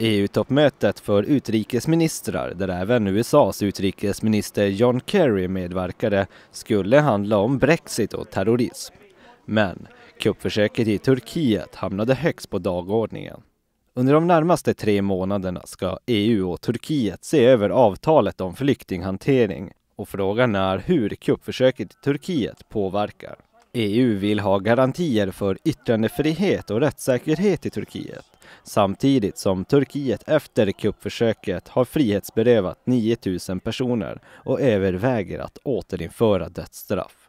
EU-toppmötet för utrikesministrar, där även USAs utrikesminister John Kerry medverkade, skulle handla om Brexit och terrorism. Men kuppförsöket i Turkiet hamnade högst på dagordningen. Under de närmaste tre månaderna ska EU och Turkiet se över avtalet om flyktinghantering och frågan är hur kuppförsöket i Turkiet påverkar. EU vill ha garantier för yttrandefrihet och rättssäkerhet i Turkiet samtidigt som Turkiet efter kuppförsöket har frihetsberövat 9 000 personer och överväger att återinföra dödsstraff.